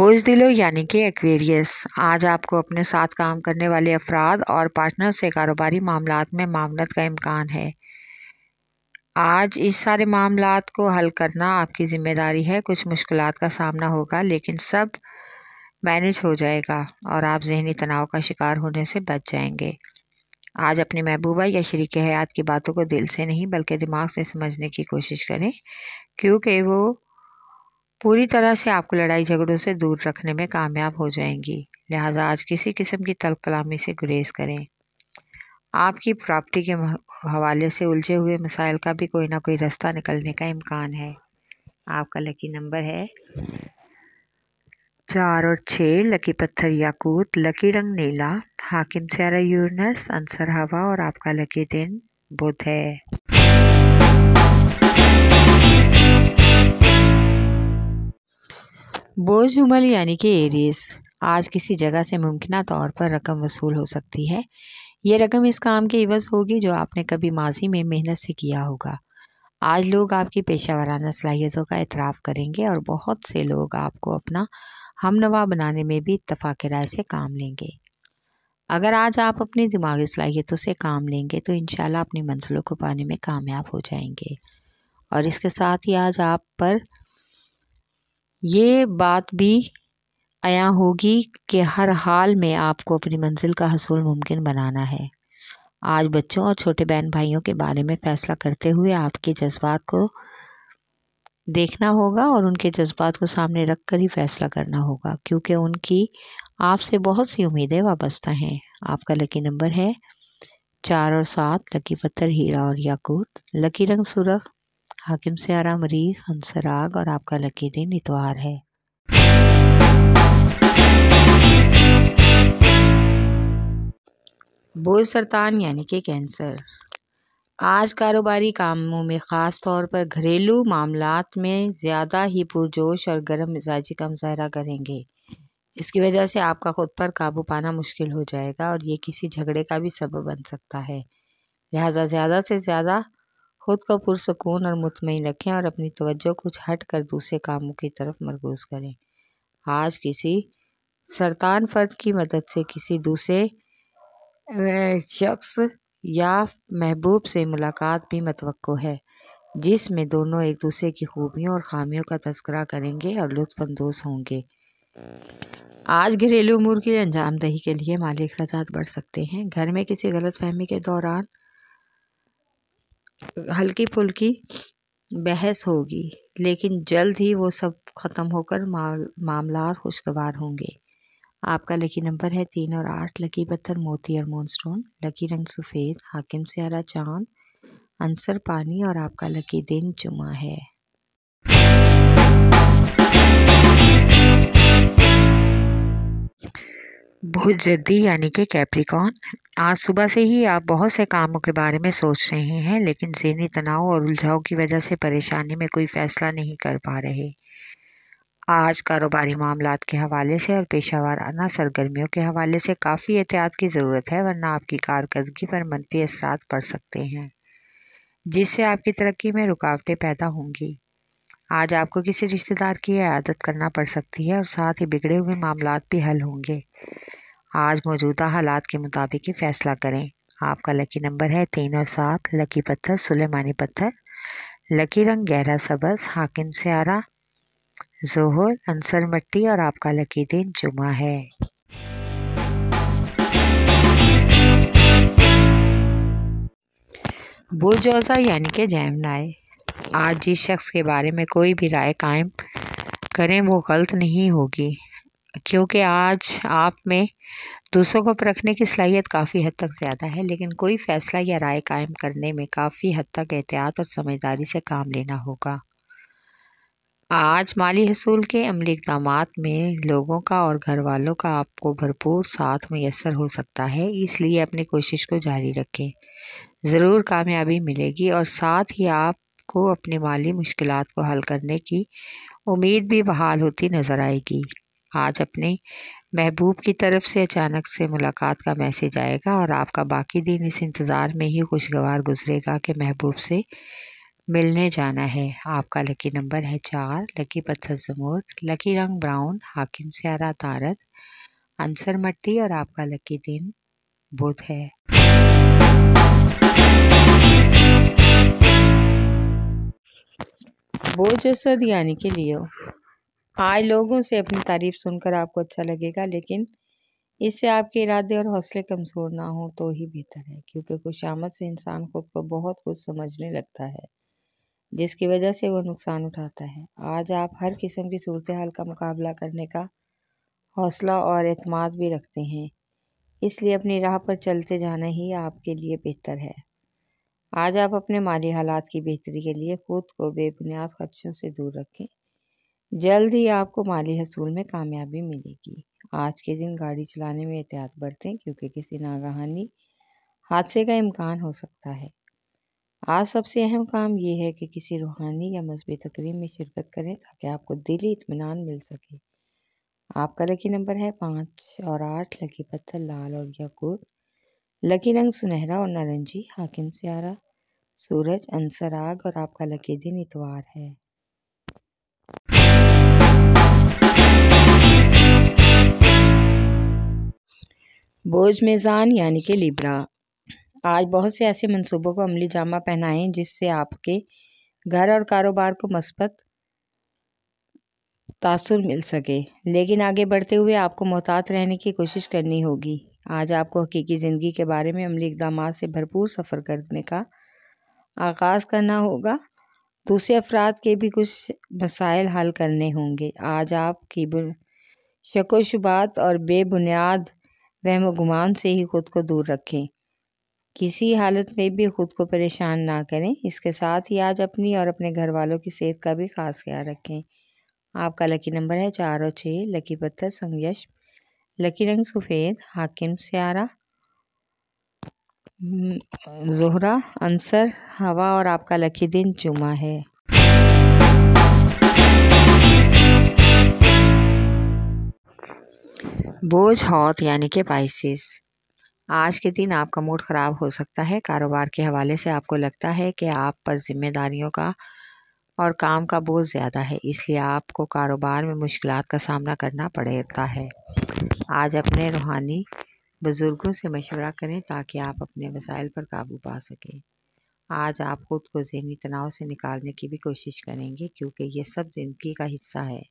बोझ दिलो यानी कि एक्वेरियस आज आपको अपने साथ काम करने वाले अफराद और पार्टनर से कारोबारी मामला में मामलत का इम्कान है आज इस सारे मामला को हल करना आपकी ज़िम्मेदारी है कुछ मुश्किल का सामना होगा लेकिन सब मैनेज हो जाएगा और आप जहनी तनाव का शिकार होने से बच जाएंगे आज अपनी महबूबा या शरीक हयात की बातों को दिल से नहीं बल्कि दिमाग से समझने की कोशिश करें क्योंकि वो पूरी तरह से आपको लड़ाई झगड़ों से दूर रखने में कामयाब हो जाएंगी लिहाजा आज किसी किस्म की तल कलामी से गुरेज करें आपकी प्रॉपर्टी के हवाले से उलझे हुए मसाइल का भी कोई ना कोई रास्ता निकलने का इम्कान है आपका लकी नंबर है चार और छः लकी पत्थर याकूत लकी रंग नीला हाकिम सारा यूरनस अंसर हवा और आपका लकी दिन बुध है बोझ यानी कि एरियस आज किसी जगह से मुमकिन तौर पर रकम वसूल हो सकती है ये रकम इस काम के इवज़ होगी जो आपने कभी माजी में मेहनत से किया होगा आज लोग आपकी पेशा वाराना सलाहियतों का एतराफ़ करेंगे और बहुत से लोग आपको अपना हमनवा बनाने में भी इतफाक़ राय से काम लेंगे अगर आज आप अपनी दिमागी सलाहियतों से काम लेंगे तो इन अपनी मंजिलों को पाने में कामयाब हो जाएंगे और इसके साथ ही आज आप पर ये बात भी आया होगी कि हर हाल में आपको अपनी मंजिल का हसूल मुमकिन बनाना है आज बच्चों और छोटे बहन भाइयों के बारे में फ़ैसला करते हुए आपके जज्बात को देखना होगा और उनके जज्बात को सामने रख कर ही फ़ैसला करना होगा क्योंकि उनकी आपसे बहुत सी उम्मीदें वाबस्ता हैं आपका लकी नंबर है चार और सात लकी पत्थर हीरा और याकूत लकी रंग सुरख हाकिम से आरा मरीख हंसराग और आपका लकी दिन इतवार है बोझ सरतान यानी कि कैंसर आज कारोबारी कामों में ख़ास तौर पर घरेलू मामलात में ज़्यादा ही पुरजोश और गर्म मिजाजी का मुजाहरा करेंगे जिसकी वजह से आपका खुद पर काबू पाना मुश्किल हो जाएगा और ये किसी झगड़े का भी सबब बन सकता है लिहाजा ज़्यादा से ज़्यादा खुद को पुरसकून और मुतमिन रखें और अपनी तवज्जो कुछ हट कर दूसरे कामों की तरफ मरकूज करें आज किसी सरतान फर्द की मदद से किसी दूसरे शख्स या महबूब से मुलाकात भी मतवक़ है जिसमें दोनों एक दूसरे की खूबियों और खामियों का तस्करा करेंगे और लुफानंदोज होंगे आज घरेलू उमूर की अंजामदही के लिए मालिक रजात बढ़ सकते हैं घर में किसी गलत फहमी के दौरान हल्की फुल्की बहस होगी लेकिन जल्द ही वो सब ख़त्म होकर माल मामला खुशगवार होंगे आपका लकी नंबर है तीन और आठ लकी पत्थर मोती और मोनस्टोन लकी रंग सफ़ेद हाकिम से आरा चाँद अंसर पानी और आपका लकी दिन जुमा है भुजदी यानी कि कैप्रिकॉन आज सुबह से ही आप बहुत से कामों के बारे में सोच रहे हैं लेकिन जहनी तनाव और उलझाव की वजह से परेशानी में कोई फैसला नहीं कर पा रहे आज कारोबारी मामला के हवाले से और पेशा आना सरगर्मियों के हवाले से काफ़ी एहतियात की ज़रूरत है वरना आपकी कारकर्दगी पर मनफी असर पड़ सकते हैं जिससे आपकी तरक्की में रुकावटें पैदा होंगी आज आपको किसी रिश्तेदार की आदत करना पड़ सकती है और साथ ही बिगड़े हुए मामला भी हल होंगे आज मौजूदा हालात के मुताबिक ही फैसला करें आपका लकी नंबर है तीन और सात लकी पत्थर सुलेमानी पत्थर लकी रंग गहरा सबस हाकिम स्यारा जोहर अंसर मट्टी और आपका लकी दिन जुमा है बुलजौजा यानी कि जैमनाए आज जिस शख्स के बारे में कोई भी राय कायम करें वो गलत नहीं होगी क्योंकि आज आप में दूसरों को परखने की सलाहियत काफ़ी हद तक ज़्यादा है लेकिन कोई फ़ैसला या राय कायम करने में काफ़ी हद तक एहतियात और समझदारी से काम लेना होगा आज माली हसूल के अमली इकदाम में लोगों का और घर वालों का आपको भरपूर साथ मैसर हो सकता है इसलिए अपनी कोशिश को जारी रखें ज़रूर कामयाबी मिलेगी और साथ ही आपको अपनी माली मुश्किल को हल करने की उम्मीद भी बहाल होती नज़र आएगी आज अपने महबूब की तरफ से अचानक से मुलाकात का मैसेज आएगा और आपका बाकी दिन इस इंतज़ार में ही खुशगवार गुजरेगा कि महबूब से मिलने जाना है आपका लकी नंबर है चार लकी पत्थर जमूर लकी रंग ब्राउन हाकिम स्यारा तारत अंसर मट्टी और आपका लकी दिन बुध है बोझ जसद यानी के लिए आज लोगों से अपनी तारीफ़ सुनकर आपको अच्छा लगेगा लेकिन इससे आपके इरादे और हौसले कमज़ोर ना हो तो ही बेहतर है क्योंकि आमद से इंसान खुद को बहुत कुछ समझने लगता है जिसकी वजह से वह नुकसान उठाता है आज आप हर किस्म की सूरत हाल का मुकाबला करने का हौसला और अतमाद भी रखते हैं इसलिए अपनी राह पर चलते जाना ही आपके लिए बेहतर है आज आप अपने माली हालात की बेहतरी के लिए खुद को बेबुनियाद खदशों से दूर रखें जल्द ही आपको माली हसूल में कामयाबी मिलेगी आज के दिन गाड़ी चलाने में एहतियात बरतें क्योंकि किसी नागहानी हादसे का इम्कान हो सकता है आज सबसे अहम काम यह है कि किसी रूहानी या मजहबी तकरीब में शिरकत करें ताकि आपको दिली इतमान मिल सके आपका लकी नंबर है पाँच और आठ लकी पत्थर लाल और याकूत लकी रंग सुनहरा और नारंगी हाकिम स्यारा सूरज अंसर आग और आपका लकी दिन इतवार है बोझ मेज़ान यानी कि लिब्रा आज बहुत से ऐसे मंसूबों को अमली जामा पहनाएं जिससे आपके घर और कारोबार को मस्बत तासुर मिल सके लेकिन आगे बढ़ते हुए आपको मोहतात रहने की कोशिश करनी होगी आज आपको हकीकी ज़िंदगी के बारे में अमली इकदाम से भरपूर सफ़र करने का आगाज़ करना होगा दूसरे अफराद के भी कुछ मसाइल हल करने होंगे आज आपकी व शुबात और बेबुनियाद वहम गुमान से ही खुद को दूर रखें किसी हालत में भी खुद को परेशान ना करें इसके साथ ही आज अपनी और अपने घर वालों की सेहत का भी खास ख्याल रखें आपका लकी नंबर है चार और छः लकी पत्थर संगयश लकी रंग सफ़ेद हाकिम स्यारा हम्म, जोहरा अंसर हवा और आपका लकी दिन जुमा है बोझ हौत यानी कि पाइसिस आज के दिन आपका मूड ख़राब हो सकता है कारोबार के हवाले से आपको लगता है कि आप पर जिम्मेदारियों का और काम का बोझ ज़्यादा है इसलिए आपको कारोबार में मुश्किल का सामना करना पड़ता है आज अपने रूहानी बुज़ुर्गों से मशवरा करें ताकि आप अपने वसाइल पर काबू पा सकें आज आप खुद को जहनी तनाव से निकालने की भी कोशिश करेंगे क्योंकि ये सब ज़िंदगी का हिस्सा है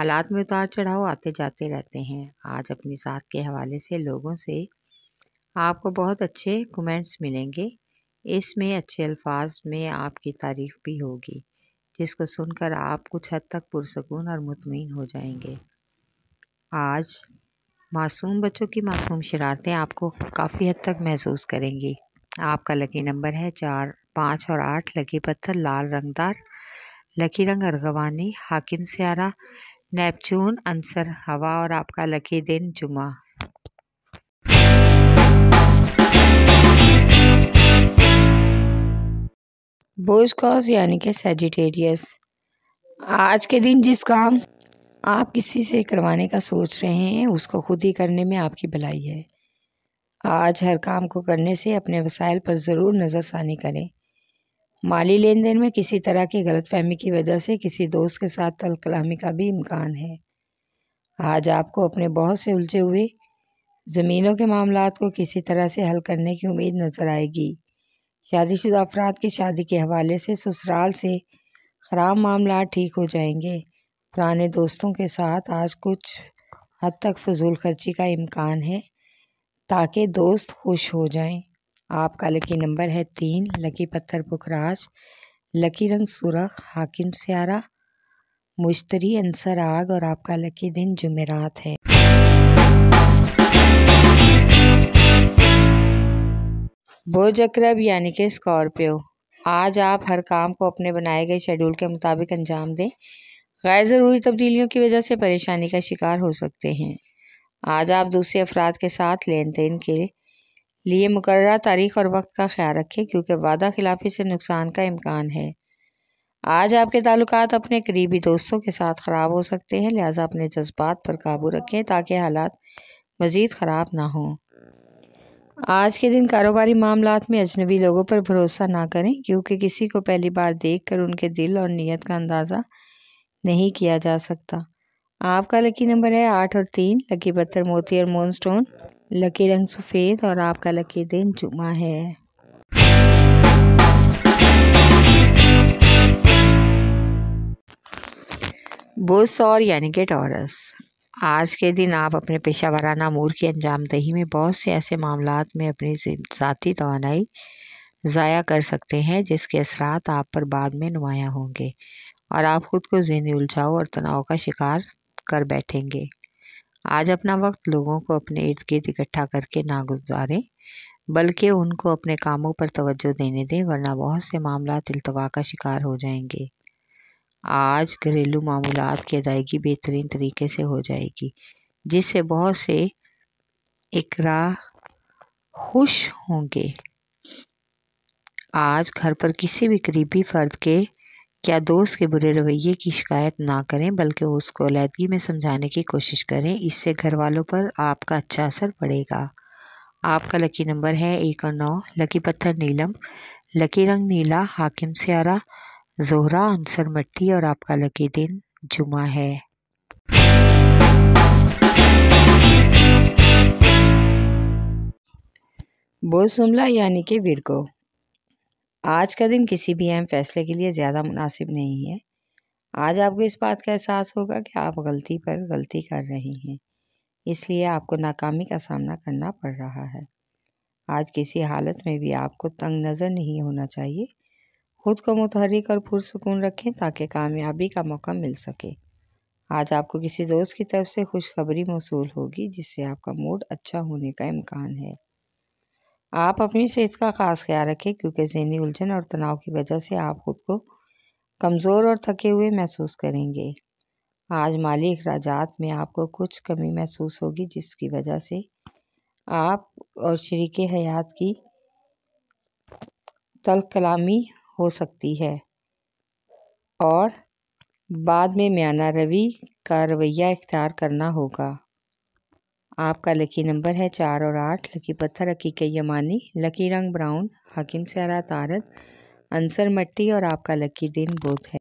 हालात में उतार चढ़ाव आते जाते रहते हैं आज अपनी साथ के हवाले से लोगों से आपको बहुत अच्छे कमेंट्स मिलेंगे इसमें अच्छे अल्फाज में आपकी तारीफ़ भी होगी जिसको सुनकर आप कुछ हद तक पुरसकून और मुतमिन हो जाएंगे आज मासूम बच्चों की मासूम शरारतें आपको काफ़ी हद तक महसूस करेंगी आपका लकी नंबर है चार पाँच और आठ लकी पत्थर लाल रंगदार लकी रंग अर्गवानी हाकिम स्यारा नेपच्यून आंसर हवा और आपका लकी दिन जुमा बोजकॉस यानी कि सेजिटेरियस आज के दिन जिस काम आप किसी से करवाने का सोच रहे हैं उसको खुद ही करने में आपकी भलाई है आज हर काम को करने से अपने वसाइल पर ज़रूर नज़रसानी करें माली लेन देन में किसी तरह की गलतफहमी की वजह से किसी दोस्त के साथ कल कलामी का भी इम्कान है आज आपको अपने बहुत से उलझे हुए ज़मीनों के मामलों को किसी तरह से हल करने की उम्मीद नज़र आएगी शादीशुदा अफराद की शादी के हवाले से ससुराल से ख़राब मामला ठीक हो जाएंगे पुराने दोस्तों के साथ आज कुछ हद तक फजूल खर्ची का इम्कान है ताकि दोस्त खुश हो जाएं आपका लकी नंबर है तीन लकी पत्थर पुखराज लकी रंग सुरख हाकिम स्यारा मुश्तरी अंसर आग और आपका लकी दिन जुमेरात है बोझ अक्रब यानी कि स्कॉर्पियो आज आप हर काम को अपने बनाए गए शेड्यूल के मुताबिक अंजाम दें गैर ज़रूरी तब्दीलियों की वजह से परेशानी का शिकार हो सकते हैं आज आप दूसरे अफराद के साथ लेन देन के लिए मुकर्रा तारीख और वक्त का ख्याल रखें क्योंकि वादा खिलाफी से नुकसान का इम्कान है आज आपके ताल्लुक अपने करीबी दोस्तों के साथ ख़राब हो सकते हैं लिहाजा अपने जज्बात पर काबू रखें ताकि हालात मज़ीद ख़राब ना हों आज के दिन कारोबारी मामला में अजनबी लोगों पर भरोसा ना करें क्योंकि किसी को पहली बार देख कर उनके दिल और नीयत का अंदाज़ा नहीं किया जा सकता आपका लकी नंबर है आठ और तीन लकी पत्थर मोती और मोन स्टोन लकी रंग सफ़ेद और आपका लकी दिन जुमा है बुस और यानी कि टॉरस आज के दिन आप अपने पेशा वाराना अमूर की अंजामदही में बहुत से ऐसे मामला में अपनी ज़ाती तो ज़ाया कर सकते हैं जिसके असरात आप पर बाद में नुमाया होंगे और आप ख़ुद को जहनी उलझाओ और तनाव का शिकार कर बैठेंगे आज अपना वक्त लोगों को अपने इर्द गिर्द इकट्ठा करके ना गुजारें बल्कि उनको अपने कामों पर तवज्जो देने दें वरना बहुत से मामला तिलतवा का शिकार हो जाएंगे आज घरेलू मामूलत की अदायगी बेहतरीन तरीके से हो जाएगी जिससे बहुत से इकरा खुश होंगे आज घर पर किसी भी करीबी फ़र्द के क्या दोस्त के बुरे रवैये की शिकायत ना करें बल्कि उसको अलीहदगी में समझाने की कोशिश करें इससे घर वालों पर आपका अच्छा असर पड़ेगा आपका लकी नंबर है एक और नौ लकी पत्थर नीलम लकी रंग नीला हाकिम स्यारा जोहरा अंसर मट्टी और आपका लकी दिन जुमा है बोसुमला यानी कि वीरगो आज का दिन किसी भी अहम फैसले के लिए ज़्यादा मुनासिब नहीं है आज आपको इस बात का एहसास होगा कि आप गलती पर गलती कर रहे हैं इसलिए आपको नाकामी का सामना करना पड़ रहा है आज किसी हालत में भी आपको तंग नज़र नहीं होना चाहिए खुद को मुतहरिक और पुरसकून रखें ताकि कामयाबी का मौका मिल सके आज आपको किसी दोस्त की तरफ से खुशखबरी मौसू होगी जिससे आपका मूड अच्छा होने का इम्कान है आप अपनी सेहत का खास ख्याल रखें क्योंकि जहनी उलझन और तनाव की वजह से आप खुद को कमज़ोर और थके हुए महसूस करेंगे आज माली अखराज में आपको कुछ कमी महसूस होगी जिसकी वजह से आप और शरीक हयात की तल कलामी हो सकती है और बाद में म्याना रवि का रवैया इख्तियार करना होगा आपका लकी नंबर है चार और आठ लकी पत्थर हकीक यमानी लकी रंग ब्राउन हकीम सरा तारत अंसर मट्टी और आपका लकी दिन बोथ है